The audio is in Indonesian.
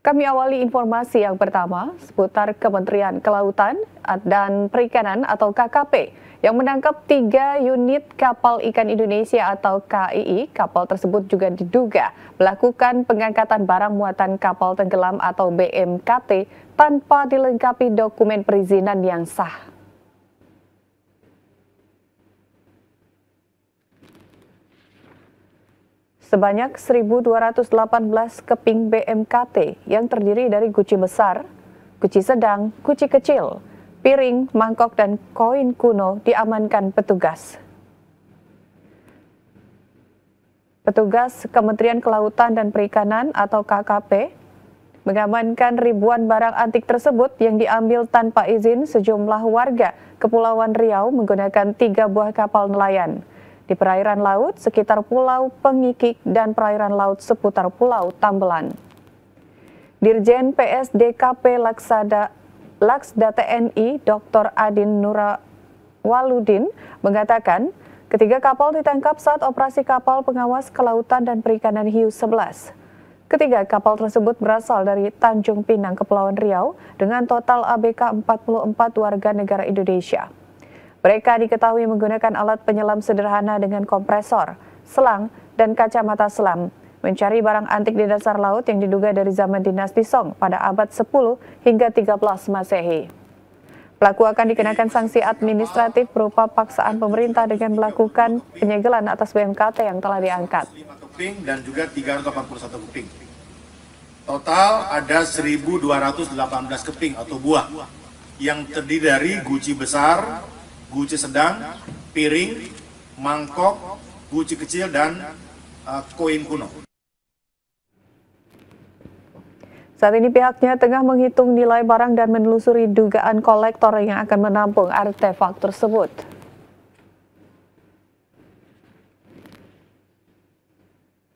Kami awali informasi yang pertama seputar Kementerian Kelautan dan Perikanan atau KKP yang menangkap tiga unit kapal ikan Indonesia atau KII. Kapal tersebut juga diduga melakukan pengangkatan barang muatan kapal tenggelam atau BMKT tanpa dilengkapi dokumen perizinan yang sah. sebanyak 1.218 keping BMKT yang terdiri dari guci besar, guci sedang, guci kecil, piring, mangkok, dan koin kuno diamankan petugas. Petugas Kementerian Kelautan dan Perikanan atau KKP mengamankan ribuan barang antik tersebut yang diambil tanpa izin sejumlah warga Kepulauan Riau menggunakan tiga buah kapal nelayan di perairan laut sekitar Pulau Pengikik dan perairan laut seputar Pulau Tambelan. Dirjen PSDKP Laksada, Laksda TNI Dr. Adin Nura Waludin mengatakan ketiga kapal ditangkap saat operasi kapal pengawas kelautan dan perikanan hiu 11. Ketiga kapal tersebut berasal dari Tanjung Pinang, Kepulauan Riau dengan total ABK 44 warga negara Indonesia. Mereka diketahui menggunakan alat penyelam sederhana dengan kompresor, selang, dan kacamata selam mencari barang antik di dasar laut yang diduga dari zaman dinasti Song pada abad 10 hingga 13 Masehi. Pelaku akan dikenakan sanksi administratif berupa paksaan pemerintah dengan melakukan penyegelan atas BMKT yang telah diangkat. Kuping dan juga 381 keping. Total ada 1.218 keping atau buah yang terdiri dari guci besar, guci sedang, piring, mangkok, guci kecil, dan uh, koin kuno. Saat ini pihaknya tengah menghitung nilai barang dan menelusuri dugaan kolektor yang akan menampung artefak tersebut.